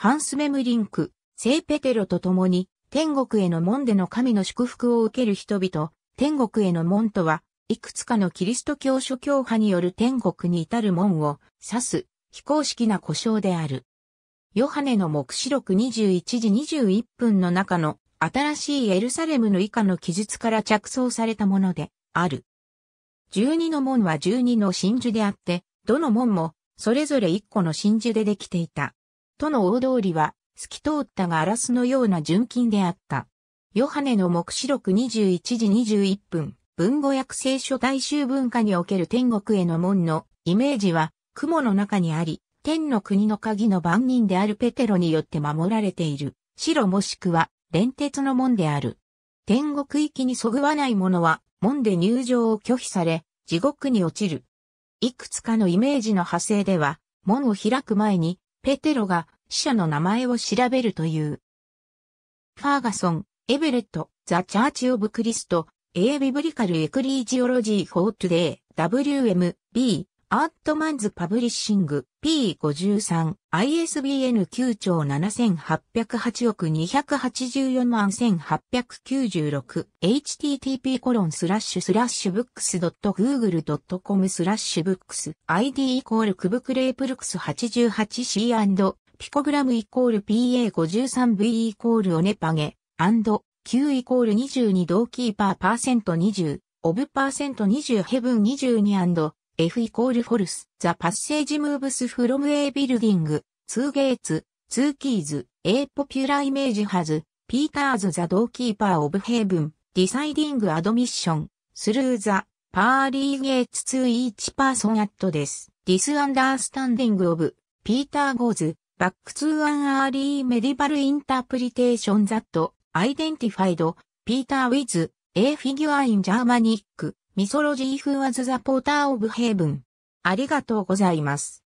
ハンスメムリンク、聖ペテロと共に、天国への門での神の祝福を受ける人々、天国への門とは、いくつかのキリスト教諸教派による天国に至る門を指す非公式な故障である。ヨハネの目視録21時21分の中の新しいエルサレムの以下の記述から着想されたものである。12の門は12の真珠であって、どの門もそれぞれ1個の真珠でできていた。との大通りは、透き通ったガラスのような純金であった。ヨハネの目視録21時21分、文語訳聖書大衆文化における天国への門のイメージは、雲の中にあり、天の国の鍵の番人であるペテロによって守られている、白もしくは、連鉄の門である。天国行きにそぐわない者は、門で入場を拒否され、地獄に落ちる。いくつかのイメージの派生では、門を開く前に、ペテロが死者の名前を調べるという。ファーガソン、エベレット、ザ・チャーチ・オブ・クリスト、A Biblical Ecclesiology for Today, WMB アートマンズパブリッシング P53 ISBN 9兆7808億284万1896 http コロンスラッシュスラッシュブックス .google.com スラッシュブックス id イコールクブクレープルクス 88C& ピコグラムイコール PA53V イコールオネパゲ &Q イコール22ドーキーパーパーセント20オブパーセント20ヘブン22 F イコールフォルス、The Passage Moves from a Building, Two Gates, Two Keys, A Popular Image Has, Peters the Doorkeeper of Heaven, Deciding Admission, Through the Parly Gates to Each Person at This, Disunderstanding of Peter Goes, Back to an Early Medieval Interpretation That Identified Peter with A Figure in Germanic ミソロジーフアズザポーターオブヘイブン。ありがとうございます。